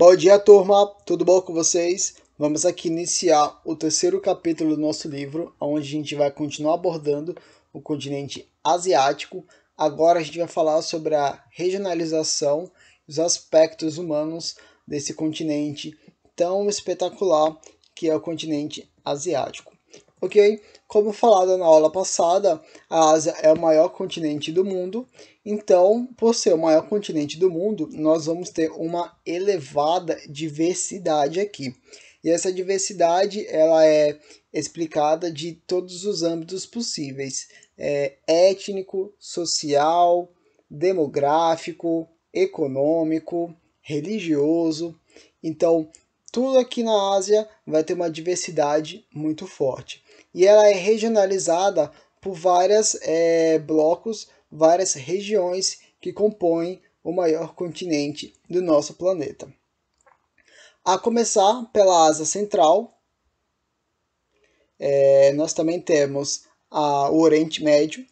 Bom dia, turma! Tudo bom com vocês? Vamos aqui iniciar o terceiro capítulo do nosso livro, onde a gente vai continuar abordando o continente asiático. Agora a gente vai falar sobre a regionalização e os aspectos humanos desse continente tão espetacular que é o continente asiático ok? Como falado na aula passada, a Ásia é o maior continente do mundo, então, por ser o maior continente do mundo, nós vamos ter uma elevada diversidade aqui. E essa diversidade ela é explicada de todos os âmbitos possíveis: é, étnico, social, demográfico, econômico, religioso. Então, tudo aqui na Ásia vai ter uma diversidade muito forte e ela é regionalizada por vários é, eh, blocos, várias regiões que compõem o maior continente do nosso planeta. A começar pela Ásia Central, é, nós também temos a, o Oriente Médio,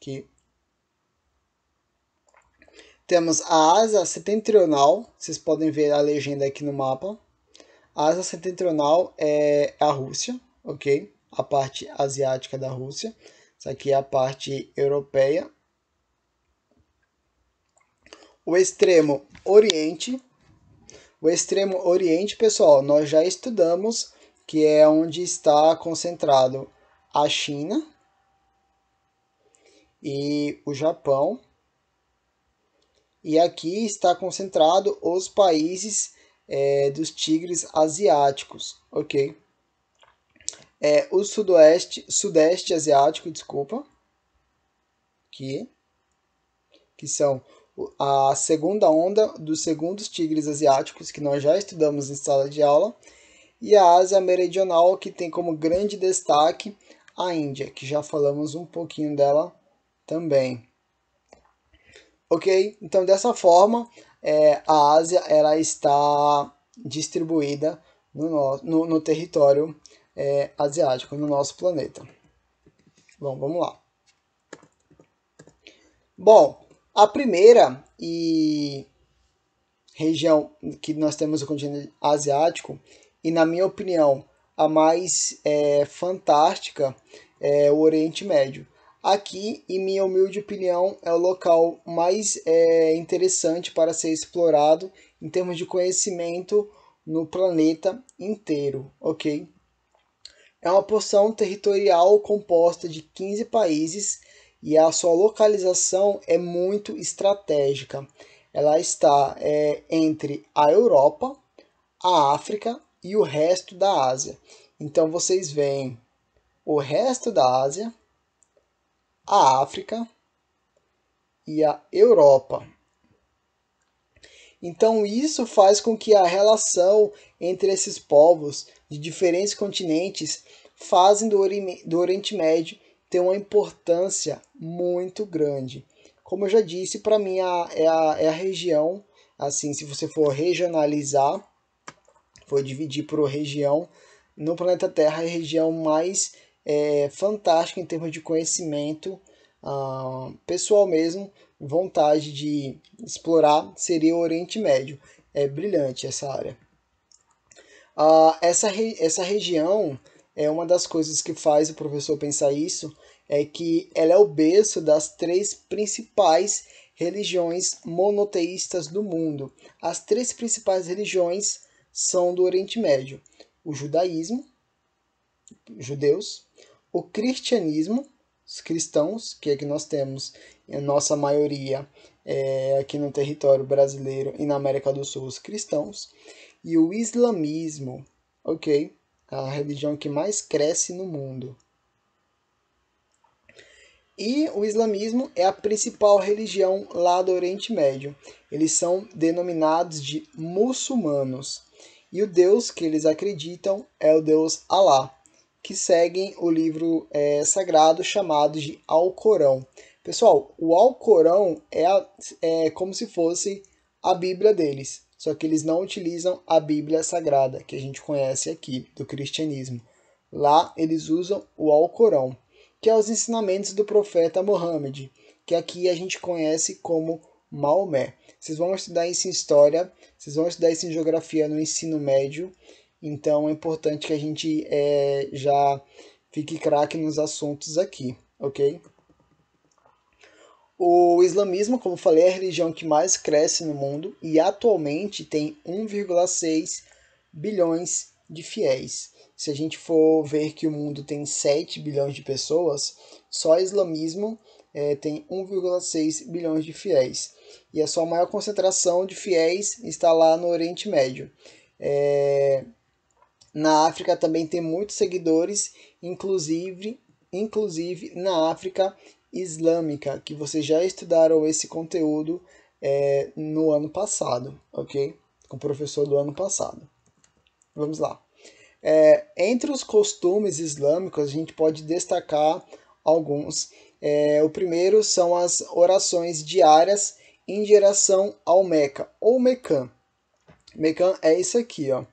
que temos a Ásia setentrional, vocês podem ver a legenda aqui no mapa. A Ásia setentrional é a Rússia, ok? A parte asiática da Rússia. Isso aqui é a parte europeia. O extremo oriente. O extremo oriente, pessoal, nós já estudamos que é onde está concentrado a China e o Japão. E aqui está concentrado os países é, dos tigres asiáticos, ok? é o sudoeste, sudeste asiático, desculpa, que que são a segunda onda dos segundos tigres asiáticos que nós já estudamos em sala de aula e a Ásia meridional que tem como grande destaque a Índia, que já falamos um pouquinho dela também. OK? Então dessa forma, é, a Ásia ela está distribuída no, no, no território é, asiático no nosso planeta. Bom, vamos lá. Bom, a primeira e região que nós temos o continente asiático e na minha opinião a mais é, fantástica é o Oriente Médio. Aqui, em minha humilde opinião, é o local mais é, interessante para ser explorado em termos de conhecimento no planeta inteiro, ok? É uma porção territorial composta de 15 países e a sua localização é muito estratégica. Ela está é, entre a Europa, a África e o resto da Ásia. Então vocês veem o resto da Ásia, a África e a Europa. Então isso faz com que a relação entre esses povos de diferentes continentes fazem do, Ori do Oriente Médio ter uma importância muito grande. Como eu já disse, para mim a, é, a, é a região, assim, se você for regionalizar, for dividir por região, no planeta Terra é a região mais é, fantástica em termos de conhecimento ah, pessoal mesmo, vontade de explorar, seria o Oriente Médio. É brilhante essa área. Ah, essa, re, essa região é uma das coisas que faz o professor pensar isso, é que ela é o berço das três principais religiões monoteístas do mundo. As três principais religiões são do Oriente Médio: o judaísmo, judeus, o cristianismo os cristãos, que é que nós temos em nossa maioria é, aqui no território brasileiro e na América do Sul, os cristãos, e o islamismo, ok? A religião que mais cresce no mundo. E o islamismo é a principal religião lá do Oriente Médio. Eles são denominados de muçulmanos. E o Deus que eles acreditam é o Deus Alá que seguem o livro é, sagrado chamado de Alcorão. Pessoal, o Alcorão é, a, é como se fosse a Bíblia deles, só que eles não utilizam a Bíblia sagrada, que a gente conhece aqui do cristianismo. Lá eles usam o Alcorão, que é os ensinamentos do profeta Mohammed, que aqui a gente conhece como Maomé. Vocês vão estudar isso em história, vocês vão estudar isso em geografia no ensino médio então é importante que a gente é, já fique craque nos assuntos aqui, ok? O islamismo, como falei, é a religião que mais cresce no mundo e atualmente tem 1,6 bilhões de fiéis. Se a gente for ver que o mundo tem 7 bilhões de pessoas, só o islamismo é, tem 1,6 bilhões de fiéis. E a sua maior concentração de fiéis está lá no Oriente Médio. É, na África também tem muitos seguidores, inclusive, inclusive na África Islâmica, que vocês já estudaram esse conteúdo é, no ano passado, ok? Com o professor do ano passado. Vamos lá. É, entre os costumes islâmicos, a gente pode destacar alguns. É, o primeiro são as orações diárias em direção ao Meca, ou Mecã. Mecã é isso aqui, ó.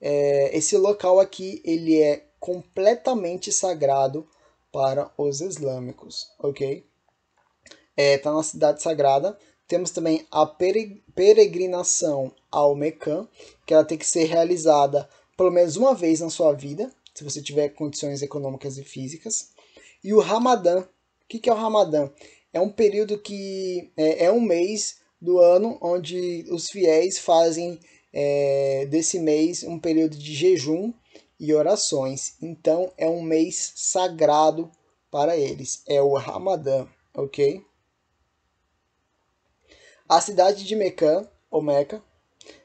É, esse local aqui ele é completamente sagrado para os islâmicos, ok? Está é, tá na cidade sagrada. Temos também a peregrinação ao Mecã, que ela tem que ser realizada pelo menos uma vez na sua vida, se você tiver condições econômicas e físicas. E o Ramadã. O que, que é o Ramadã? É um período que é, é um mês do ano onde os fiéis fazem é, desse mês um período de jejum e orações. Então é um mês sagrado para eles. É o Ramadã, ok? A cidade de Mecã, ou Meca,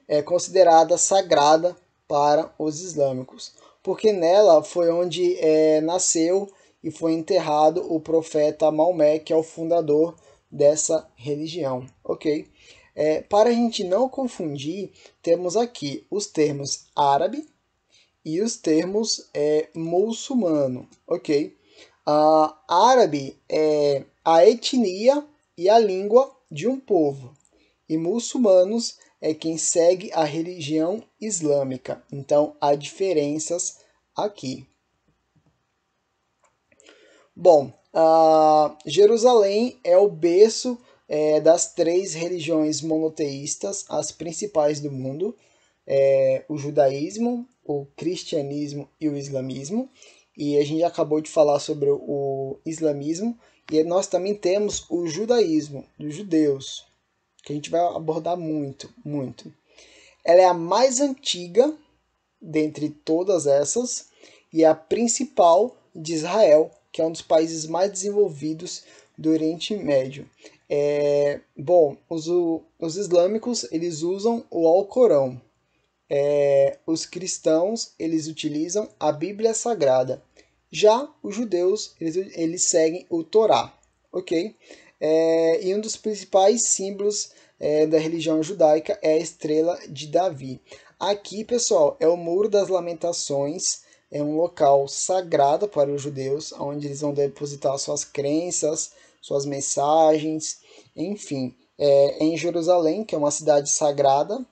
é considerada sagrada para os islâmicos, porque nela foi onde é, nasceu e foi enterrado o profeta Maomé, que é o fundador dessa religião, ok? É, para a gente não confundir, temos aqui os termos árabe e os termos é, muçulmano, ok? Uh, árabe é a etnia e a língua de um povo, e muçulmanos é quem segue a religião islâmica. Então há diferenças aqui. Bom, uh, Jerusalém é o berço é, das três religiões monoteístas, as principais do mundo, é, o judaísmo, o cristianismo e o islamismo. E a gente acabou de falar sobre o islamismo, e nós também temos o judaísmo, dos judeus, que a gente vai abordar muito, muito. Ela é a mais antiga dentre todas essas e a principal de Israel, que é um dos países mais desenvolvidos do Oriente Médio. É, bom, os, os islâmicos eles usam o Alcorão. É, os cristãos eles utilizam a Bíblia Sagrada. Já os judeus eles, eles seguem o Torá, ok? É, e um dos principais símbolos é, da religião judaica é a estrela de Davi. Aqui, pessoal, é o Muro das Lamentações é um local sagrado para os judeus, onde eles vão depositar suas crenças, suas mensagens, enfim, é, em Jerusalém, que é uma cidade sagrada,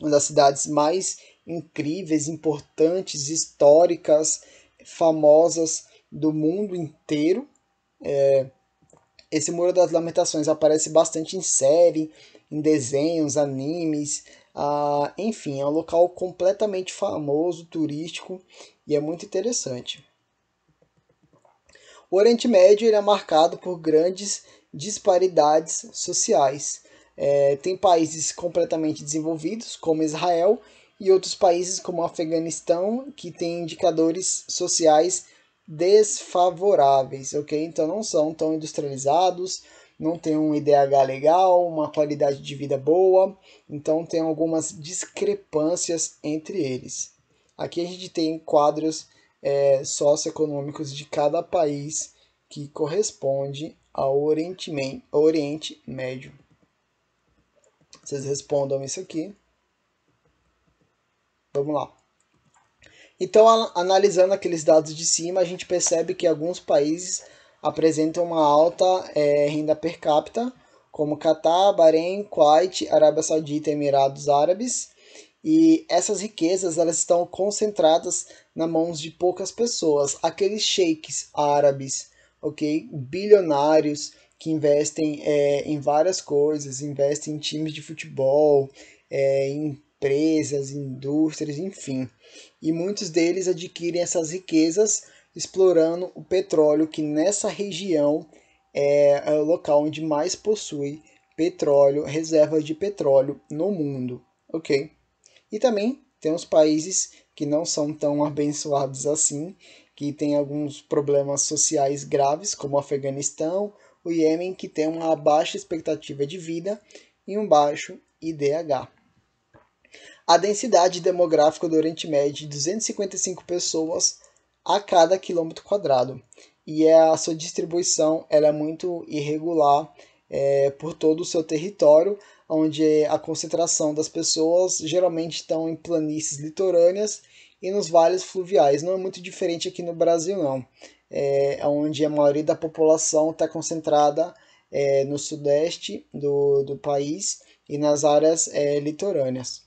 uma das cidades mais incríveis, importantes, históricas, famosas do mundo inteiro. É, esse Muro das Lamentações aparece bastante em série, em desenhos, animes, ah, enfim, é um local completamente famoso, turístico e é muito interessante. O Oriente Médio é marcado por grandes disparidades sociais. É, tem países completamente desenvolvidos, como Israel, e outros países, como o Afeganistão, que têm indicadores sociais desfavoráveis, ok? Então não são tão industrializados, não tem um IDH legal, uma qualidade de vida boa, então tem algumas discrepâncias entre eles. Aqui a gente tem quadros é, socioeconômicos de cada país que corresponde ao Oriente, Oriente Médio? Vocês respondam isso aqui. Vamos lá. Então, analisando aqueles dados de cima, a gente percebe que alguns países apresentam uma alta é, renda per capita, como Catar, Bahrein, Kuwait, Arábia Saudita e Emirados Árabes. E essas riquezas elas estão concentradas na mãos de poucas pessoas. Aqueles sheiks árabes ok? Bilionários que investem é, em várias coisas, investem em times de futebol, é, em empresas, indústrias, enfim. E muitos deles adquirem essas riquezas explorando o petróleo que nessa região é, é o local onde mais possui petróleo, reservas de petróleo no mundo, ok? E também tem os países que não são tão abençoados assim que tem alguns problemas sociais graves, como o Afeganistão, o Iêmen, que tem uma baixa expectativa de vida e um baixo IDH. A densidade demográfica do Oriente Médio é de 255 pessoas a cada quilômetro quadrado e é, a sua distribuição ela é muito irregular é, por todo o seu território, onde a concentração das pessoas geralmente estão em planícies litorâneas e nos vales fluviais. Não é muito diferente aqui no Brasil, não. É, é onde a maioria da população está concentrada é, no sudeste do, do país e nas áreas é, litorâneas.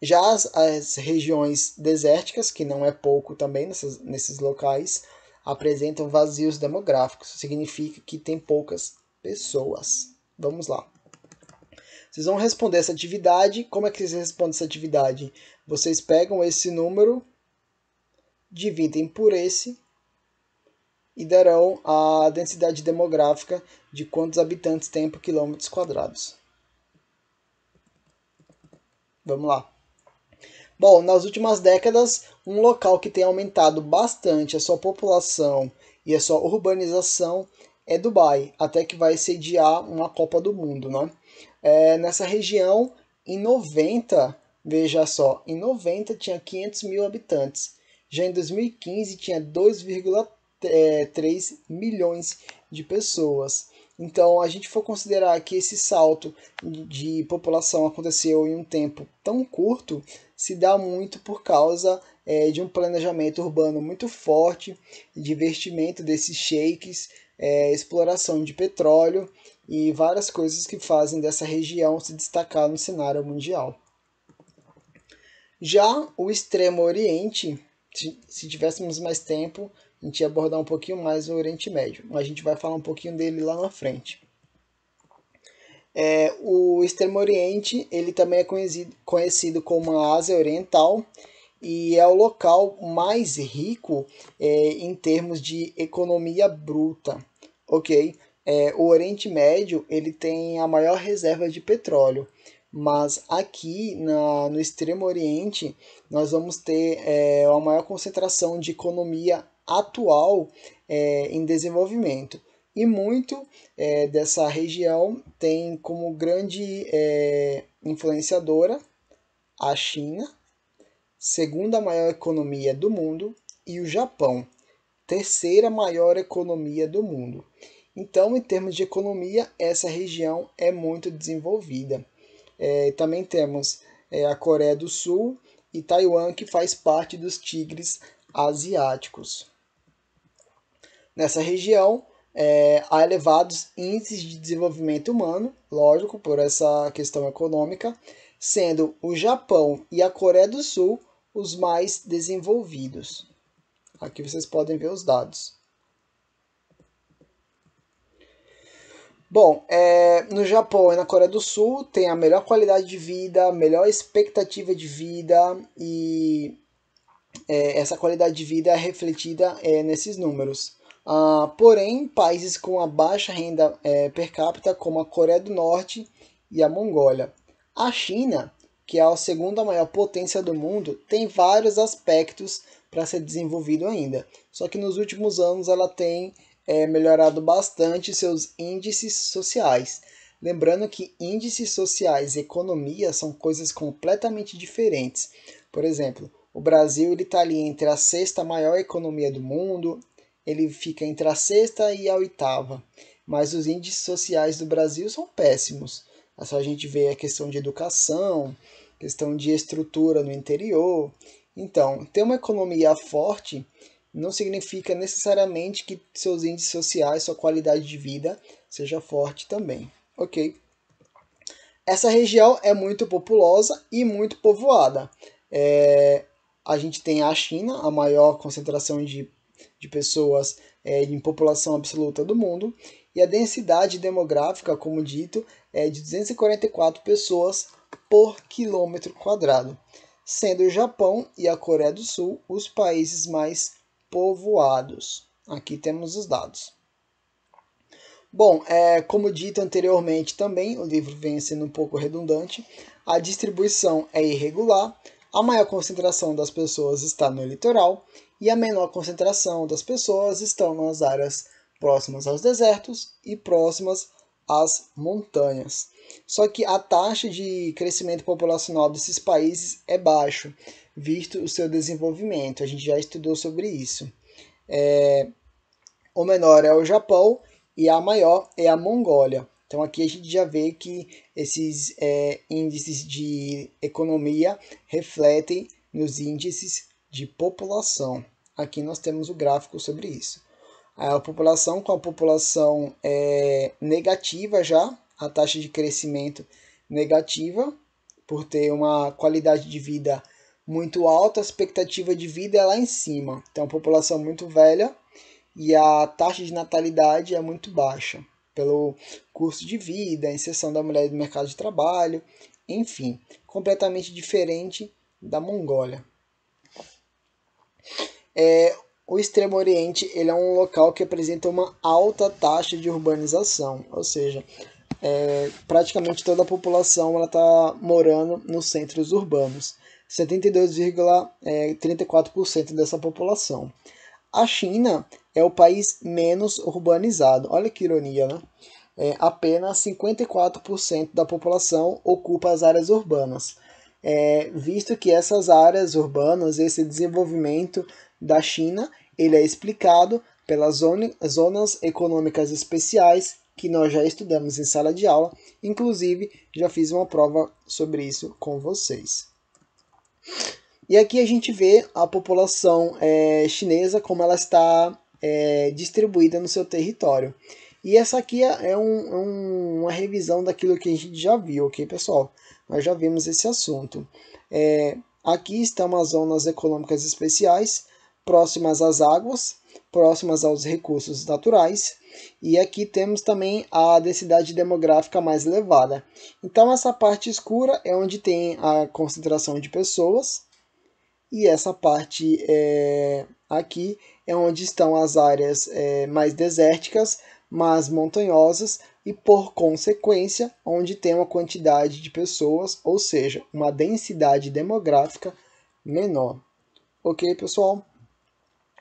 Já as, as, regiões desérticas, que não é pouco também nessas, nesses locais, apresentam vazios demográficos, significa que tem poucas pessoas. Vamos lá. Vocês vão responder essa atividade. Como é que vocês respondem essa atividade? Vocês pegam esse número, dividem por esse e darão a densidade demográfica de quantos habitantes tem por quilômetros quadrados. Vamos lá. Bom, nas últimas décadas, um local que tem aumentado bastante a sua população e a sua urbanização é Dubai, até que vai sediar uma Copa do Mundo, né? é, nessa região, em 90, veja só, em 90 tinha 500 mil habitantes. Já em 2015 tinha 2,3 é, milhões de pessoas. Então, a gente for considerar que esse salto de população aconteceu em um tempo tão curto, se dá muito por causa é, de um planejamento urbano muito forte, de investimento desses shakes é, exploração de petróleo e várias coisas que fazem dessa região se destacar no cenário mundial. Já o Extremo Oriente, se tivéssemos mais tempo, a gente ia abordar um pouquinho mais o Oriente Médio, mas a gente vai falar um pouquinho dele lá na frente. É, o Extremo Oriente ele também é conhecido, conhecido como a Ásia Oriental e é o local mais rico é, em termos de economia bruta, ok? É, o Oriente Médio ele tem a maior reserva de petróleo, mas aqui na, no Extremo Oriente nós vamos ter é, a maior concentração de economia atual é, em desenvolvimento e muito é, dessa região tem como grande é, influenciadora a China segunda maior economia do mundo, e o Japão, terceira maior economia do mundo. Então, em termos de economia, essa região é muito desenvolvida. É, também temos é, a Coreia do Sul e Taiwan, que faz parte dos tigres asiáticos. Nessa região, é, há elevados índices de desenvolvimento humano, lógico, por essa questão econômica, sendo o Japão e a Coreia do Sul os mais desenvolvidos. Aqui vocês podem ver os dados. Bom, é, no Japão e na Coreia do Sul tem a melhor qualidade de vida, melhor expectativa de vida e é, essa qualidade de vida é refletida é, nesses números. Ah, porém, países com a baixa renda é, per capita, como a Coreia do Norte e a Mongólia. A China que é a segunda maior potência do mundo, tem vários aspectos para ser desenvolvido ainda. Só que nos últimos anos ela tem é, melhorado bastante seus índices sociais. Lembrando que índices sociais e economia são coisas completamente diferentes. Por exemplo, o Brasil está ali entre a sexta maior economia do mundo, ele fica entre a sexta e a oitava, mas os índices sociais do Brasil são péssimos. É só a gente vê a questão de educação, questão de estrutura no interior. Então, ter uma economia forte não significa necessariamente que seus índices sociais, sua qualidade de vida seja forte também, ok? Essa região é muito populosa e muito povoada. É, a gente tem a China, a maior concentração de, de pessoas é, em população absoluta do mundo, e a densidade demográfica, como dito, é de 244 pessoas por quilômetro quadrado, sendo o Japão e a Coreia do Sul os países mais povoados. Aqui temos os dados. Bom, é, como dito anteriormente também, o livro vem sendo um pouco redundante, a distribuição é irregular, a maior concentração das pessoas está no litoral e a menor concentração das pessoas estão nas áreas próximas aos desertos e próximas as montanhas. Só que a taxa de crescimento populacional desses países é baixo, visto o seu desenvolvimento. A gente já estudou sobre isso. É... O menor é o Japão e a maior é a Mongólia. Então aqui a gente já vê que esses é, índices de economia refletem nos índices de população. Aqui nós temos o gráfico sobre isso a população com a população é negativa já, a taxa de crescimento negativa, por ter uma qualidade de vida muito alta, a expectativa de vida é lá em cima. Então, a população muito velha e a taxa de natalidade é muito baixa, pelo custo de vida, inserção da mulher no mercado de trabalho, enfim, completamente diferente da Mongólia. É, o Extremo Oriente ele é um local que apresenta uma alta taxa de urbanização, ou seja, é, praticamente toda a população está morando nos centros urbanos, 72,34% é, dessa população. A China é o país menos urbanizado, olha que ironia, né? É, apenas 54% da população ocupa as áreas urbanas. É, visto que essas áreas urbanas, esse desenvolvimento da China, ele é explicado pelas zonas econômicas especiais que nós já estudamos em sala de aula, inclusive já fiz uma prova sobre isso com vocês. E aqui a gente vê a população é, chinesa como ela está é, distribuída no seu território. E essa aqui é, é um, é um, uma revisão daquilo que a gente já viu, ok, pessoal? Nós já vimos esse assunto. É, aqui estão as zonas econômicas especiais, próximas às águas, próximas aos recursos naturais, e aqui temos também a densidade demográfica mais elevada. Então, essa parte escura é onde tem a concentração de pessoas, e essa parte é, aqui é onde estão as áreas é, mais desérticas, mais montanhosas, e por consequência, onde tem uma quantidade de pessoas, ou seja, uma densidade demográfica menor. Ok, pessoal?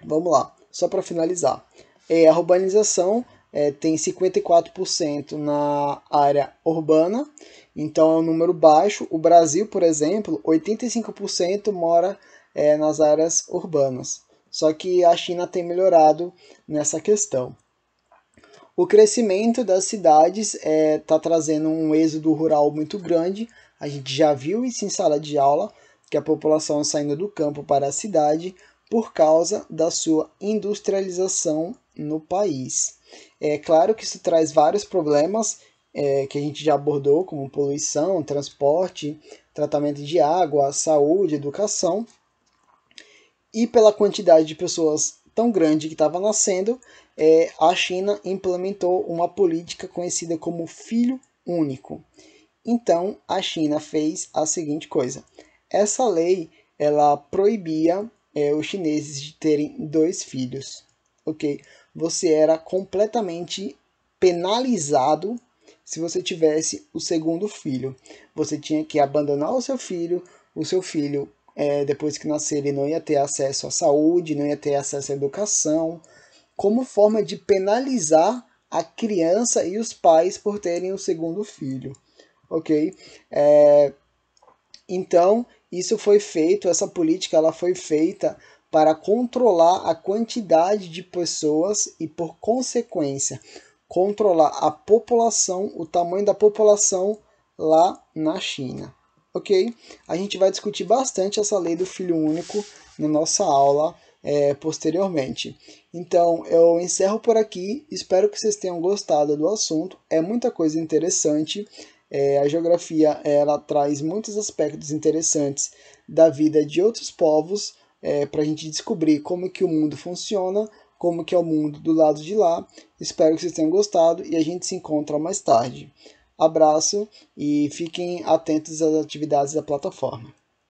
Vamos lá, só para finalizar. É, a urbanização é, tem 54% na área urbana, então é um número baixo. O Brasil, por exemplo, 85% mora é, nas áreas urbanas. Só que a China tem melhorado nessa questão. O crescimento das cidades está é, tá trazendo um êxodo rural muito grande. A gente já viu isso em sala de aula, que a população saindo do campo para a cidade por causa da sua industrialização no país. É claro que isso traz vários problemas é, que a gente já abordou, como poluição, transporte, tratamento de água, saúde, educação. E pela quantidade de pessoas tão grande que estava nascendo, é, a China implementou uma política conhecida como filho único. Então, a China fez a seguinte coisa: essa lei ela proibia é, os chineses de terem dois filhos, ok? Você era completamente penalizado se você tivesse o segundo filho. Você tinha que abandonar o seu filho, o seu filho, é, depois que nascer, ele não ia ter acesso à saúde, não ia ter acesso à educação, como forma de penalizar a criança e os pais por terem o segundo filho, ok? É, então, isso foi feito, essa política ela foi feita para controlar a quantidade de pessoas e, por consequência, controlar a população, o tamanho da população lá na China. Ok? A gente vai discutir bastante essa lei do filho único na nossa aula é, posteriormente. Então eu encerro por aqui. Espero que vocês tenham gostado do assunto. É muita coisa interessante. É, a geografia ela traz muitos aspectos interessantes da vida de outros povos é, para a gente descobrir como que o mundo funciona, como que é o mundo do lado de lá. Espero que vocês tenham gostado e a gente se encontra mais tarde. Abraço e fiquem atentos às atividades da plataforma.